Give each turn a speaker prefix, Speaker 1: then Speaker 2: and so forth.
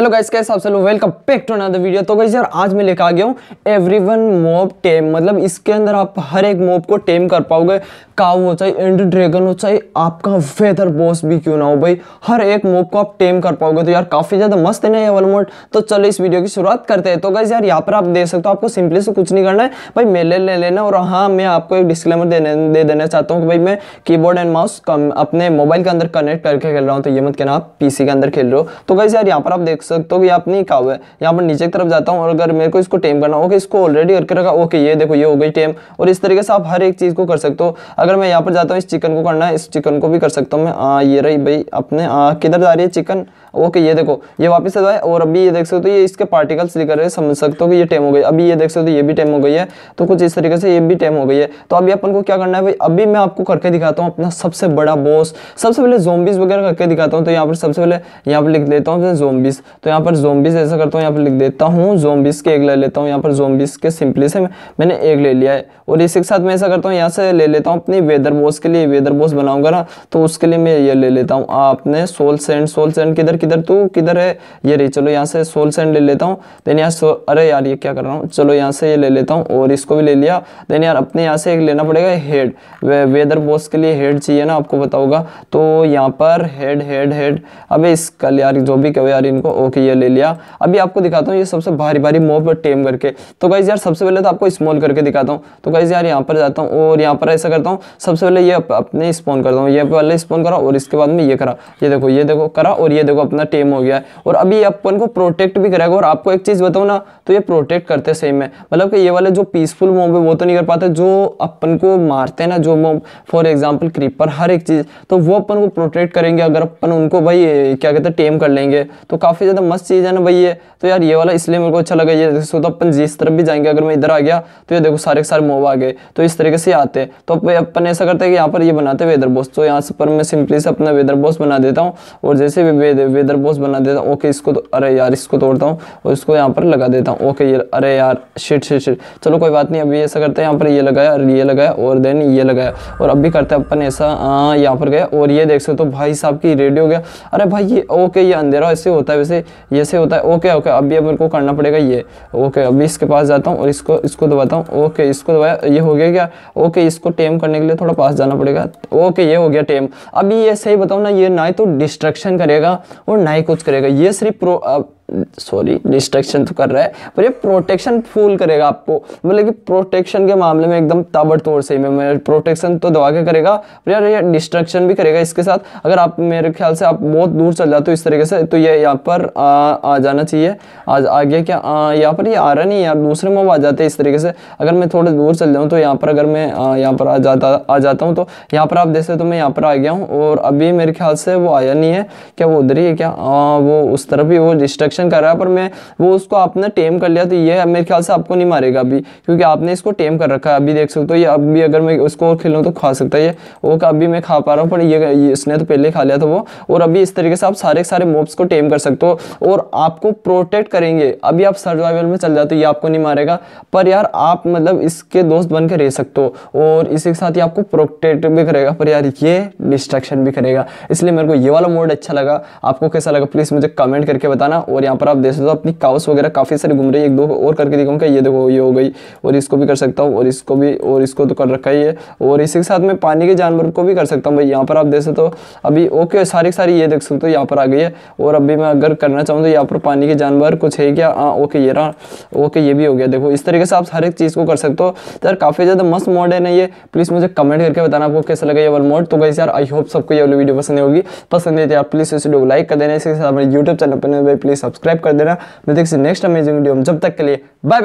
Speaker 1: hello guys कैसे आप सब लोग welcome back to another video तो गाइस यार आज मैं लेकर आ गया हूँ एवरीवन मॉब टेम मतलब इसके अंदर आप हर एक मॉब को टेम कर पाओगे काऊ हो चाहे एंड ड्रैगन हो चाहे आपका वेदर बॉस भी क्यों ना हो भाई हर एक मॉब को आप टेम कर पाओगे तो यार काफ़ी ज़्यादा मस्त है ना ये वाला मोड तो चलो इस वीडियो की शुरुआत करते हैं तो गाइस यार यहाँ पर आप देख सकते हो आपको सिंपली से कुछ नहीं करना है भाई मेले ले लेना और हाँ मैं आपको एक डिस्क्लेमर देने दे देना चाहता हूँ कि भाई मैं कीबोर्ड एंड माउस अपने मोबाइल के अंदर कनेक्ट करके खेल रहा हूँ तो ये मत कहना आप पीसी के अंदर खेल रहे हो तो गाइस यार यहाँ पर आप देख सकते हो कि आप नहीं कहा हुआ है यहाँ पर नीचे की तरफ जाता हूँ और अगर मेरे को इसको टेम करना ओके इसको ऑलरेडी करके रखा ओके ये देखो ये हो गई टेम और इस तरीके से आप हर एक चीज़ को कर सकते हो अगर मैं यहाँ पर जाता हूँ इस चिकन को करना है इस चिकन को भी कर सकता हूँ मैं आ, ये रही भाई अपने किधर जा रही है चिकन ओके ये देखो ये वापस आ जाए और अभी ये देख सकते हो ये इसके पार्टिकल्स लेकर समझ सकते हो कि ये टेम हो गई अभी ये देख सकते हो ये भी टेम हो गई है तो कुछ इस तरीके से ये भी टेम हो गई है तो अभी अपन को क्या करना है भाई अभी मैं आपको करके दिखाता हूँ अपना सबसे बड़ा बॉस सबसे पहले जोम्बिस वगैरह करके दिखाता हूँ तो यहाँ पर सबसे पहले यहाँ पर लिख देता हूँ जोम्बिस तो यहाँ पर जोम्बिस ऐसा करता हूँ यहाँ पर लिख देता हूँ जोम्बिस के एक ले लेता हूँ यहाँ पर जोम्बिस के सिंपली से मैंने एक ले लिया है और इसी के साथ मैं ऐसा करता हूँ यहाँ से ले लेता हूँ अपनी वेदर बोस के लिए वेदर बोस बनाऊंगा ना तो उसके लिए मैं ये ले लेता हूँ आपने सोल सेंड सोल सेंड किधर किधर तू किधर है ये रही चलो यहाँ से सोल सेंड ले लेता हूँ देन यहाँ अरे यार ये क्या कर रहा हूँ चलो यहाँ से ये ले लेता हूँ और इसको भी ले लिया देन यार अपने यहाँ से एक लेना पड़ेगा हेड वेदर बोस के लिए हेड चाहिए ना आपको बताऊंगा तो यहाँ पर हेड हेड हेड अबे इसका यार जो भी कहो यार इनको ओके ये ले लिया अभी आपको दिखाता हूँ ये सबसे भारी भारी मोब टेम करके तो गाइज यार सबसे पहले तो आपको स्मॉल करके दिखाता हूँ तो गाइज यार यहाँ पर जाता हूँ और यहाँ पर ऐसा करता हूँ सबसे पहले ये अपने स्पोन करता हूँ ये पहले स्पोन करा और इसके बाद में ये करा ये देखो ये देखो करा और ये देखो अपना टेम हो गया और अभी अपन को प्रोटेक्ट भी करेगा और आपको एक चीज़ बताऊँ ना तो ये प्रोटेक्ट करते सेम है मतलब कि ये वाले जो पीसफुल मोब है वो तो नहीं कर पाते जो अपन को मारते हैं ना जो मोब फॉर एग्जाम्पल क्रीपर हर एक चीज़ तो वो अपन को प्रोटेक्ट करेंगे अगर अपन उनको भाई क्या कहते हैं टेम कर लेंगे तो काफ़ी ज़्यादा तो मस्त चीज़ है ना भाई ये तो यार ये वाला इसलिए मेरे को अच्छा लगा ये सो तो अपन जिस तरफ भी जाएंगे अगर मैं इधर आ गया तो ये देखो सारे सारे मोव आ गए तो इस तरीके से आते तो अपन ऐसा करते हैं कि यहाँ पर ये बनाते हैं वेदर बॉस तो यहाँ पर मैं सिंपली से अपना वेदर बॉस बना देता हूँ और जैसे भी वेदर बॉस बना देता हूँ ओके इसको तो अरे यार इसको तोड़ता हूँ और इसको यहाँ पर लगा देता हूँ ओके अरे यार शिट शिट शिट चलो कोई बात नहीं अभी ऐसा करते हैं यहाँ पर ये लगाया और ये लगाया और देन ये लगाया और अभी करते हैं अपन ऐसा हाँ, यहाँ पर गया और ये देख सकते हो भाई साहब की रेडियो गया अरे भाई ये ओके ये अंधेरा ऐसे होता है वैसे से ये से होता है ओके ओके अभी अब मेरे को करना पड़ेगा ये ओके अभी इसके पास जाता हूँ और इसको इसको दबाता हूँ ओके इसको दबाया ये हो गया क्या ओके इसको टेम करने के लिए थोड़ा पास जाना पड़ेगा ओके ये हो गया टेम अभी ये सही बताऊँ ना ये ना ही तो डिस्ट्रक्शन करेगा और ना ही कुछ करेगा ये सिर्फ प्रो सॉरी डिस्ट्रक्शन तो कर रहा है पर ये प्रोटेक्शन फूल करेगा आपको मतलब कि प्रोटेक्शन के मामले में एकदम ताबड़तोड़ से मैं प्रोटेक्शन तो दवा के करेगा पर यार ये डिस्ट्रक्शन भी करेगा इसके साथ अगर आप मेरे ख्याल से आप बहुत दूर चल जाते हो इस तरीके से तो ये यहाँ पर आ, आ जाना चाहिए आज आ गया क्या यहाँ पर ये आ रहा नहीं यार दूसरे मोब आ जाते हैं इस तरीके से अगर मैं थोड़े दूर चल जाऊँ तो यहाँ पर अगर मैं यहाँ पर आ जाता आ जाता हूँ तो यहाँ पर आप देखते तो मैं यहाँ पर आ गया हूँ और अभी मेरे ख्याल से वो आया नहीं है क्या वो उधर ही है क्या वो उस तरफ ही वो डिस्ट्रक्शन एक्शन कर रहा है पर मैं वो उसको आपने टेम कर लिया तो ये मेरे ख्याल से आपको नहीं मारेगा अभी क्योंकि आपने इसको टेम कर रखा है अभी देख सकते हो ये अभी अगर मैं उसको और खेलूँ तो खा सकता है वो अभी मैं खा पा रहा हूँ पर ये इसने तो पहले खा लिया था वो और अभी इस तरीके से आप सारे सारे मोब्स को टेम कर सकते हो और आपको प्रोटेक्ट करेंगे अभी आप सर्वाइवल में चल जाते हो ये आपको नहीं मारेगा पर यार आप मतलब इसके दोस्त बन के रह सकते हो और इसी के साथ ही आपको प्रोटेक्ट भी करेगा पर यार ये डिस्ट्रक्शन भी करेगा इसलिए मेरे को ये वाला मोड अच्छा लगा आपको कैसा लगा प्लीज़ मुझे कमेंट करके बताना और यहाँ पर आप देख सकते हो अपनी काउस वगैरह काफ़ी सारी घूम रही है एक दो और करके दिखाऊंगा ये देखो ये हो गई और इसको भी कर सकता हूँ और इसको भी और इसको तो कर रखा ही है और इसी के साथ में पानी के जानवर को भी कर सकता हूँ भाई यहाँ पर आप देख सकते हो अभी ओके सारी सारी ये देख सकते हो यहाँ पर आ गई है और अभी मैं अगर करना चाहूँ तो यहाँ पर पानी के जानवर कुछ है क्या हाँ ओके ये रहा ओके ये भी हो गया देखो इस तरीके से आप हर एक चीज़ को कर सकते हो तो यार काफ़ी ज़्यादा मस्त मोड है ना ये प्लीज़ मुझे कमेंट करके बताना आपको कैसा लगा ये वाला मोड तो गई यार आई होप सबको ये वाली वीडियो पसंद होगी पसंद है तो यार प्लीज़ इस वीडियो को लाइक कर देना इसके साथ हमारे यूट्यूब चैनल पर प्लीज़ सब्सक्राइब सब्सक्राइब कर देना मिलते नेक्स्ट अमेजिंग वीडियो में जब तक के लिए बाय